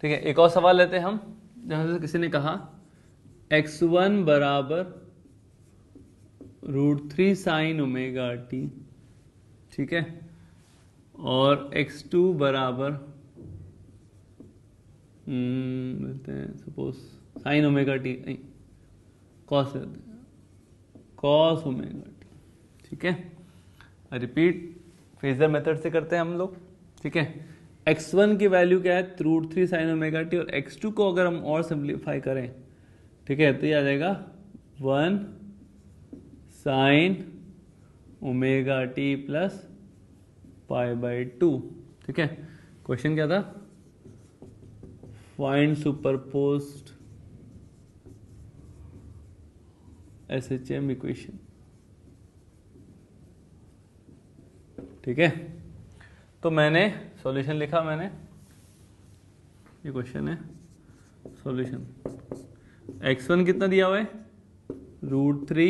ठीक है एक और सवाल लेते हैं हम जहां से किसी ने कहा एक्स वन बराबर root three sine omega T ठीक है और एक्स टू बराबर हम्म, बोलते हैं सपोज साइन ओमेगा टी नहीं कॉस कॉस ओमेगा टी ठीक है रिपीट फेजर मेथड से करते हैं हम लोग ठीक है एक्स वन की वैल्यू क्या है root three sine omega T और एक्स टू को अगर हम और सिंप्लीफाई करें ठीक है तो ये आ जाएगा one sine omega T plus pi by two ठीक है क्वेश्चन क्या था find superposed S H M equation ठीक है तो मैंने सॉल्यूशन लिखा मैंने ये क्वेश्चन है सॉल्यूशन एक्स वन कितना दिया हुआ है root three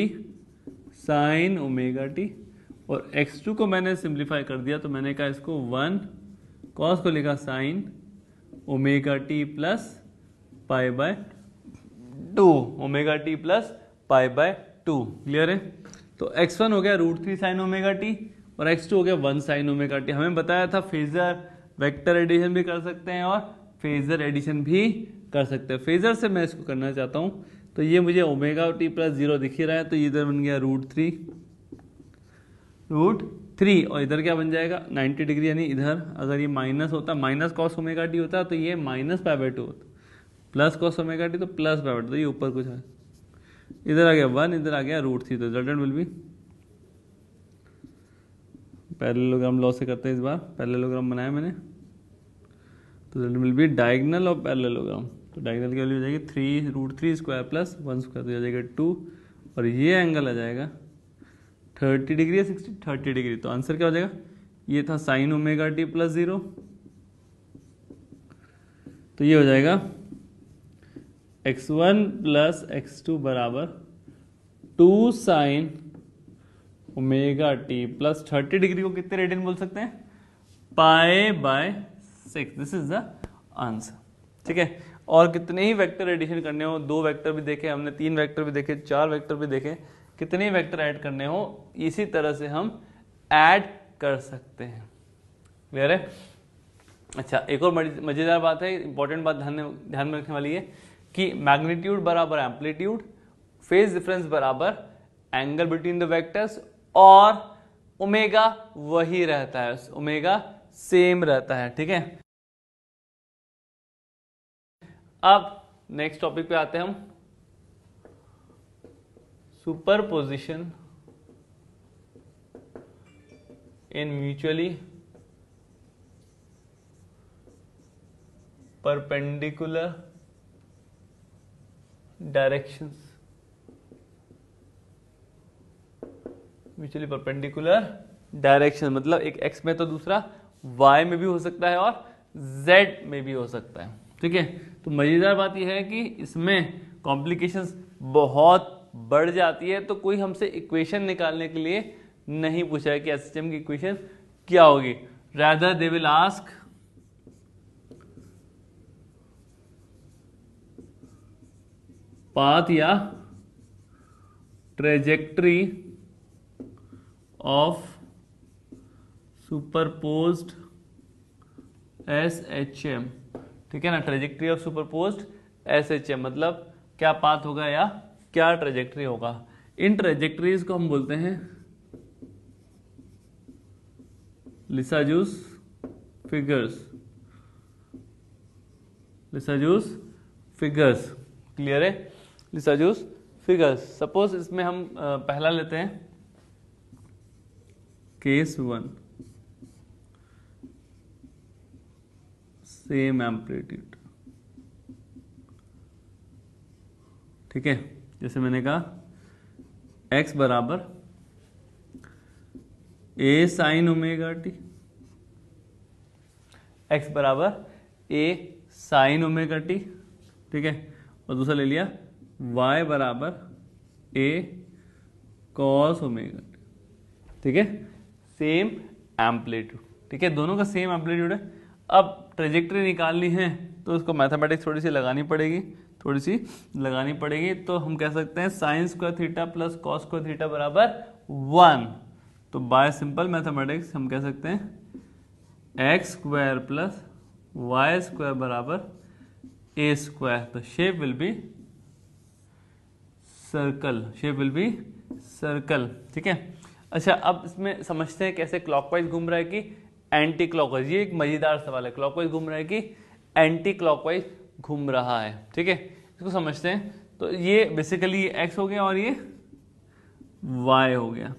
sine omega T और एक्स टू को मैंने सिंप्लीफाई कर दिया तो मैंने कहा इसको वन कॉस को लिखा sine omega T plus pi by two omega T plus pi by two clear है तो एक्स वन हो गया root three sine omega T और एक्स टू हो गया वन साइन ओमेगा टी हमें बताया था फेजर वेक्टर एडिशन भी कर सकते हैं और फेजर एडिशन भी कर सकते हैं फेजर से मैं इसको करना चाहता हूँ तो ये मुझे ओमेगा टी प्लस जीरो दिख ही रहा है तो इधर बन गया रूट थ्री रूट थ्री और इधर क्या बन जाएगा नाइन्टी डिग्री यानी इधर अगर ये माइनस होता माइनस कॉस ओमेगा टी होता तो ये माइनस पाई टू होता प्लस कॉस ओमेगा टी तो प्लस पाई टू तो ये ऊपर कुछ है इधर आ गया वन इधर आ गया रूट थ्री तो resultant will be parallelogram law से करते हैं इस बार पैरेलोग्राम बनाया मैंने तो that will be diagonal of parallelogram तो डायगनल की वैल्यू हो जाएगी three root three square plus one square हो जाएगा टू और ये एंगल आ जाएगा थर्टी डिग्री या सिक्सटी थर्टी डिग्री तो आंसर क्या हो जाएगा ये था sine omega T plus zero तो ये हो जाएगा x one plus X two बराबर two sine omega T plus thirty degree को कितने रेडियन बोल सकते हैं pi by six this is the answer ठीक है और कितने ही वेक्टर एडिशन करने हो दो वेक्टर भी देखे हमने तीन वेक्टर भी देखे चार वेक्टर भी देखे कितने ही वेक्टर ऐड करने हो इसी तरह से हम ऐड कर सकते हैं क्लियर है अच्छा एक और मज़ेदार बात है इंपॉर्टेंट बात ध्यान ध्यान में रखने वाली है कि मैग्नीट्यूड बराबर एम्पलीट्यूड फेज डिफरेंस बराबर एंगल बिटवीन द वेक्टर्स और ओमेगा वही रहता है ओमेगा सेम रहता है ठीक है अब नेक्स्ट टॉपिक पे आते हैं हम superposition in mutually perpendicular directions mutually perpendicular direction मतलब एक एक्स में तो दूसरा वाई में भी हो सकता है और जेड में भी हो सकता है ठीक है तो मज़ेदार बात यह है कि इसमें कॉम्प्लिकेशंस बहुत बढ़ जाती है तो कोई हमसे इक्वेशन निकालने के लिए नहीं पूछा है कि एस की इक्वेशन क्या होगी rather they will ask path या trajectory of superposed S H M ठीक है ना trajectory of superposed S H M मतलब क्या पाथ होगा या क्या ट्रेजेक्ट्री होगा इन ट्रेजेक्ट्रीज को हम बोलते हैं Lissajous figures Lissajous figures clear है लिसाजूस फिगर्स सपोज इसमें हम पहला लेते हैं केस वन सेम एम्पलीट्यूड ठीक है जैसे मैंने कहा x बराबर A sine omega T x बराबर ए साइन ओमेगा टी ठीक है और दूसरा ले लिया y बराबर ए कॉस ओमेगा ठीक है सेम एम्पलीट्यूड ठीक है दोनों का सेम एम्पलीट्यूड है अब ट्रेजेक्ट्री निकालनी है तो उसको मैथमेटिक्स थोड़ी सी लगानी पड़ेगी थोड़ी सी लगानी पड़ेगी तो हम कह सकते हैं साइंस को थीटा प्लस कॉस को थीटा बराबर वन तो बाय सिंपल मैथमेटिक्स हम कह सकते हैं X square plus Y square बराबर ए स्क्वायर तो shape will be circle shape will be circle ठीक है अच्छा अब इसमें समझते हैं कैसे क्लॉकवाइज घूम रहा है कि एंटी क्लॉकवाइज ये एक मज़ेदार सवाल है क्लॉकवाइज घूम रहा है कि एंटी क्लॉकवाइज घूम रहा है ठीक है इसको समझते हैं तो ये बेसिकली ये एक्स हो गया और ये वाई हो गया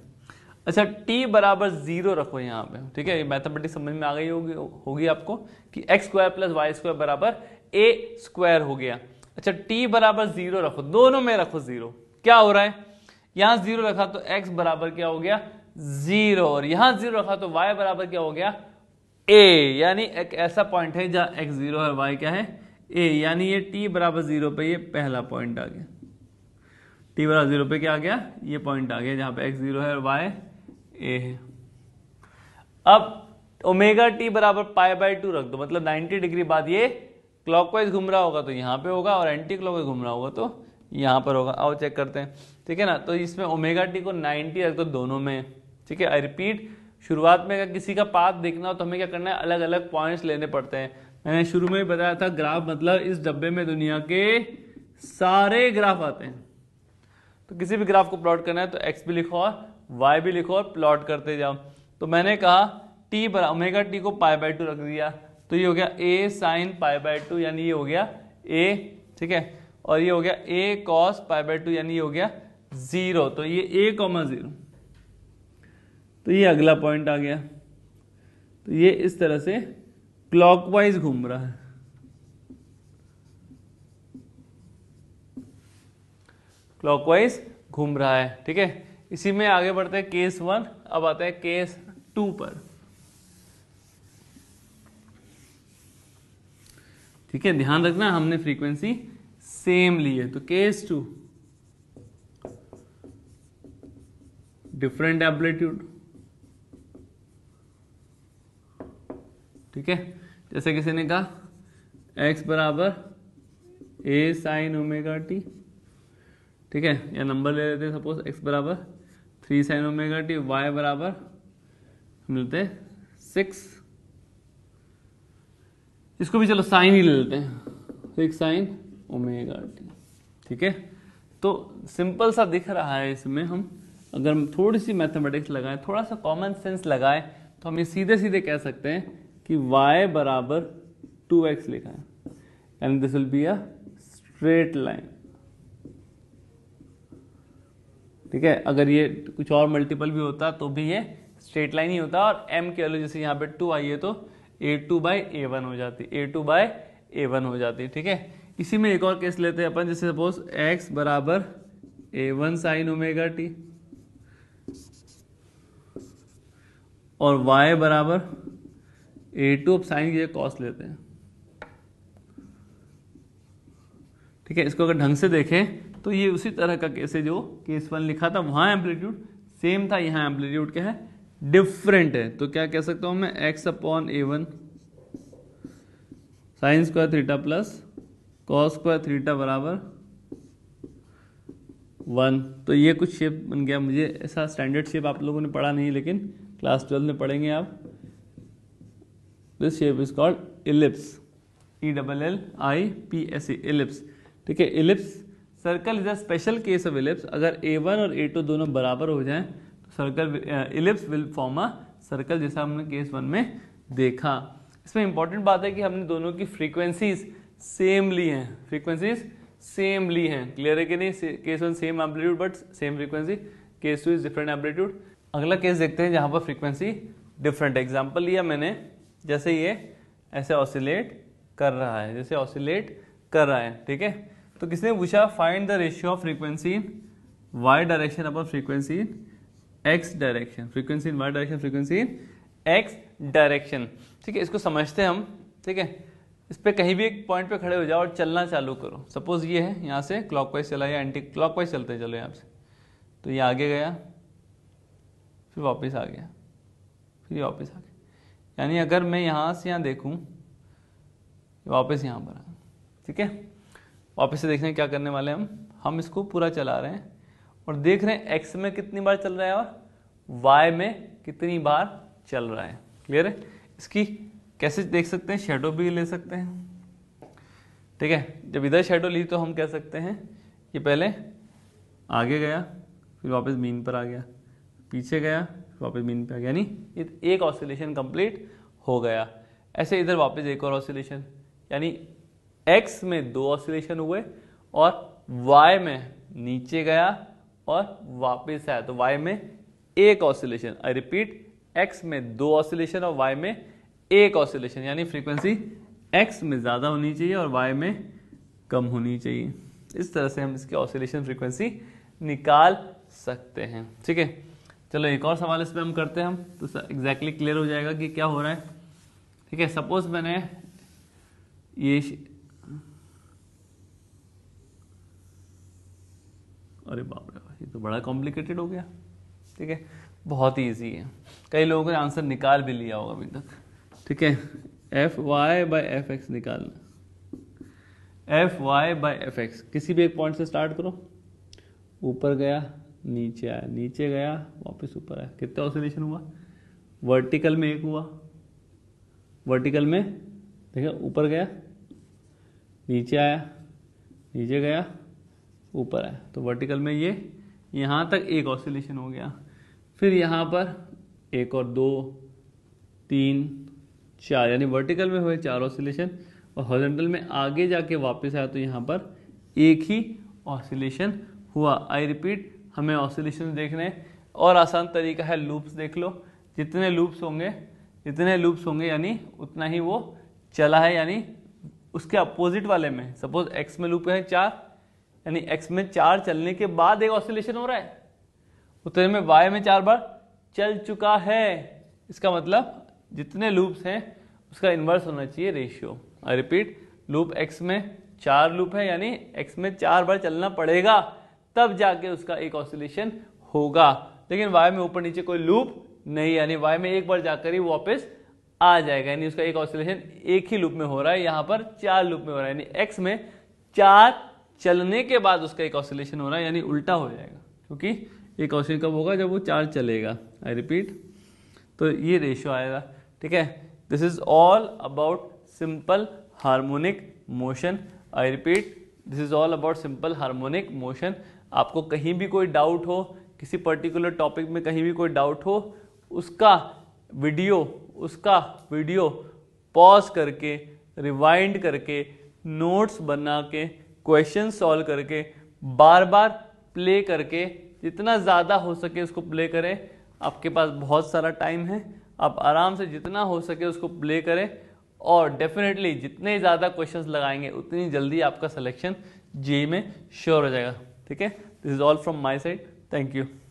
अच्छा टी बराबर जीरो रखो यहाँ पे ठीक है ये मैथमेटिक्स समझ में आ गई होगी होगी आपको कि X square plus Y square बराबर ए स्क्वायर हो गया अच्छा टी बराबर जीरो रखो दोनों में रखो जीरो क्या हो रहा है यहां जीरो रखा तो एक्स बराबर क्या हो गया जीरो और यहां जीरो रखा तो वाई बराबर क्या हो गया ए यानी एक ऐसा पॉइंट है जहां एक्स जीरो और वाई क्या है ए यानी ये टी बराबर जीरो पे ये पहला पॉइंट आ गया टी बराबर जीरो पे क्या आ गया ये पॉइंट आ गया जहां पे एक्स जीरो है और वाई ए है अब ओमेगा टी बराबर पाई बाई टू रख दो मतलब 90 डिग्री बाद ये क्लॉकवाइज घूम रहा होगा तो यहां पे होगा और एंटी क्लॉकवाइज घूम रहा होगा तो यहाँ पर होगा आओ चेक करते हैं ठीक है ना तो इसमें ओमेगा टी को 90 रख दो दोनों में ठीक है आई रिपीट शुरुआत में अगर किसी का पाथ देखना हो तो हमें क्या करना है अलग अलग पॉइंट्स लेने पड़ते हैं मैंने शुरू में ही बताया था ग्राफ मतलब इस डब्बे में दुनिया के सारे ग्राफ आते हैं तो किसी भी ग्राफ को प्लॉट करना है तो एक्स भी लिखो और वाई भी लिखो और प्लॉट करते जाओ तो मैंने कहा टी पर ओमेगा टी को पाई बाई टू रख दिया तो ये हो गया A sine pi by two यानी ये हो गया ए ठीक है और ये हो गया A cos pi by two यानी ये हो गया जीरो तो ये ए कॉमा जीरो तो ये अगला पॉइंट आ गया तो ये इस तरह से क्लॉकवाइज घूम रहा है क्लॉकवाइज घूम रहा है ठीक है इसी में आगे बढ़ते हैं केस वन अब आता है केस टू पर ठीक है ध्यान रखना हमने फ्रीक्वेंसी सेम लिए तो केस टू डिफरेंट एम्पलीट्यूड ठीक है जैसे किसी ने कहा x बराबर ए साइन ओमेगा टी ठीक है या नंबर ले लेते हैं सपोज x बराबर three sine omega T Y बराबर मिलते सिक्स इसको भी चलो साइन ही ले लेते हैं सिक्स साइन ओमेगा टी ठीक है तो सिंपल सा दिख रहा है इसमें हम अगर हम थोड़ी सी मैथमेटिक्स लगाएं थोड़ा सा कॉमन सेंस लगाएं तो हम ये सीधे सीधे कह सकते हैं कि y बराबर टू एक्स लिखा है and this will be a straight line ठीक है अगर ये कुछ और मल्टीपल भी होता तो भी ये स्ट्रेट लाइन ही होता और m के वैल्यू जैसे यहां पे टू आई है तो A two by A one हो जाती A two by A one हो जाती ठीक है इसी में एक और केस लेते हैं अपन जैसे सपोज x बराबर A one sine omega T और y बराबर ए टू साइन की कॉस लेते हैं ठीक है इसको अगर ढंग से देखें तो ये उसी तरह का केस है जो केस वन लिखा था वहां एम्पलीट्यूड सेम था यहां एम्पलीट्यूड क्या है डिफरेंट है तो क्या कह सकता हूं मैं x upon A one sine square theta plus cos square theta बराबर वन तो ये कुछ शेप बन गया मुझे ऐसा स्टैंडर्ड शेप आप लोगों ने पढ़ा नहीं लेकिन क्लास ट्वेल्थ में पढ़ेंगे आप this shape is called ellipse E double L I P S E ellipse ठीक है ellipse circle is a special case of ellipse अगर ए वन और ए टू दोनों बराबर हो जाएं तो circle ellipse will form a circle जैसा हमने केस वन में देखा इसमें इंपॉर्टेंट बात है कि हमने दोनों की फ्रीक्वेंसीज़ सेम ली हैं फ्रीक्वेंसीज सेम ली हैं क्लियर है कि नहीं case one same amplitude but same frequency case two is different amplitude अगला केस देखते हैं जहाँ पर फ्रीक्वेंसी डिफरेंट एग्जाम्पल लिया मैंने जैसे ये ऐसे ऑसिलेट कर रहा है जैसे ऑसिलेट कर रहा है ठीक है तो किसने पूछा find the ratio of frequency in Y direction upon frequency in X direction frequency in Y direction frequency in X direction ठीक है इसको समझते हैं हम ठीक है इस पर कहीं भी एक पॉइंट पे खड़े हो जाओ और चलना चालू करो सपोज ये है यहाँ से क्लॉकवाइज चला या एंटी क्लॉकवाइज चलते चलो यहाँ से तो ये आगे गया फिर वापस आ गया फिर वापस आ गया यानी अगर मैं यहाँ से यहाँ देखूँ वापस यहाँ पर आ ठीक है वापस से देखने क्या करने वाले हम हम इसको पूरा चला रहे हैं और देख रहे हैं एक्स में कितनी बार चल रहा है और वाई में कितनी बार चल रहा है क्लियर है इसकी कैसे देख सकते हैं शेडो भी ले सकते हैं ठीक है जब इधर शेडो ली तो हम कह सकते हैं ये पहले आगे गया फिर वापस मीन पर आ गया पीछे गया फिर वापस मीन पर आ गया यानी एक ऑसिलेशन कंप्लीट हो गया ऐसे इधर वापस एक और ऑसिलेशन यानी एक्स में दो ऑसिलेशन हुए और वाई में नीचे गया और वापस आया तो वाई में एक ऑसिलेशन आई रिपीट एक्स में दो ऑसिलेशन और वाई में एक ऑसिलेशन यानी फ्रीक्वेंसी एक्स में ज़्यादा होनी चाहिए और वाई में कम होनी चाहिए इस तरह से हम इसकी ऑसिलेशन फ्रीक्वेंसी निकाल सकते हैं ठीक है चलो एक और सवाल इसमें हम करते हैं हम तो एग्जैक्टली क्लियर हो जाएगा कि क्या हो रहा है ठीक है सपोज मैंने ये अरे बाप रे ये तो बड़ा कॉम्प्लिकेटेड हो गया ठीक है बहुत ही ईजी है कई लोगों ने आंसर निकाल भी लिया होगा अभी तक ठीक है F Y by F X निकालना F Y by F X किसी भी एक पॉइंट से स्टार्ट करो ऊपर गया नीचे आया नीचे गया वापस ऊपर आया कितना ऑसिलेशन हुआ वर्टिकल में एक हुआ वर्टिकल में देखिए ऊपर गया नीचे आया नीचे गया ऊपर आया तो वर्टिकल में ये यहाँ तक एक ऑसिलेशन हो गया फिर यहाँ पर एक और दो तीन चार यानी वर्टिकल में हुए चार ऑसिलेशन और हॉरिजॉन्टल में आगे जाके वापस आया तो यहाँ पर एक ही ऑसिलेशन हुआ आई रिपीट हमें ऑसिलेशन देखने हैं और आसान तरीका है लूप्स देख लो जितने लूप्स होंगे जितने लूप्स होंगे यानी उतना ही वो चला है यानी उसके अपोजिट वाले में सपोज एक्स में लूप है चार यानी एक्स में चार चलने के बाद एक ऑसिलेशन हो रहा है उतने में वाई में चार बार चल चुका है इसका मतलब जितने लूप्स हैं उसका इन्वर्स होना चाहिए ratio I repeat loop X में चार लूप है यानी एक्स में चार बार चलना पड़ेगा तब जाके उसका एक ऑसिलेशन होगा लेकिन वाई में ऊपर नीचे कोई लूप नहीं यानी वाई में एक बार जाकर ही वापस आ जाएगा यानी उसका एक ऑसिलेशन एक ही लूप में हो रहा है यहाँ पर चार लूप में हो रहा है यानी एक्स में चार चलने के बाद उसका एक ऑसिलेशन हो रहा है यानी उल्टा हो जाएगा क्योंकि एक ऑसिलेशन कब होगा जब वो चार चलेगा आई रिपीट तो ये रेशियो आएगा ठीक है this is all about simple harmonic motion I repeat this is all about simple harmonic motion आपको कहीं भी कोई डाउट हो किसी पर्टिकुलर टॉपिक में कहीं भी कोई डाउट हो उसका वीडियो उसका वीडियो पॉज करके रिवाइंड करके नोट्स बना के क्वेश्चन सॉल्व करके बार बार प्ले करके जितना ज़्यादा हो सके उसको प्ले करें आपके पास बहुत सारा टाइम है आप आराम से जितना हो सके उसको प्ले करें और डेफिनेटली जितने ज़्यादा क्वेश्चन लगाएंगे उतनी जल्दी आपका सिलेक्शन जे में श्योर हो जाएगा ठीक है this is all from my side thank you